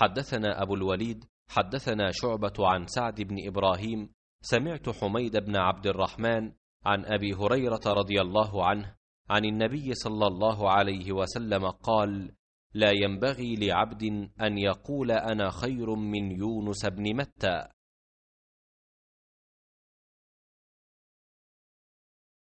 حدثنا أبو الوليد حدثنا شعبة عن سعد بن إبراهيم سمعت حميد بن عبد الرحمن عن أبي هريرة رضي الله عنه عن النبي صلى الله عليه وسلم قال لا ينبغي لعبد أن يقول أنا خير من يونس بن متى